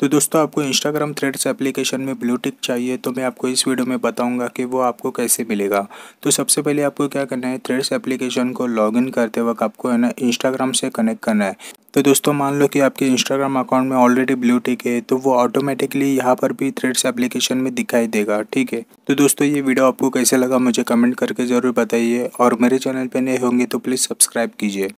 तो दोस्तों आपको इंस्टाग्राम थ्रेड्स एप्लीकेशन में ब्लूटिक चाहिए तो मैं आपको इस वीडियो में बताऊंगा कि वो आपको कैसे मिलेगा तो सबसे पहले आपको क्या करना है थ्रेड्स एप्लीकेशन को लॉगिन करते वक्त आपको है ना इंस्टाग्राम से कनेक्ट करना है तो दोस्तों मान लो कि आपके इंस्टाग्राम अकाउंट में ऑलरेडी ब्लू टिक है तो वो ऑटोमेटिकली यहाँ पर भी थ्रेड्स एप्लीकेशन में दिखाई देगा ठीक है तो दोस्तों ये वीडियो आपको कैसे लगा मुझे कमेंट करके ज़रूर बताइए और मेरे चैनल पर नए होंगे तो प्लीज़ सब्सक्राइब कीजिए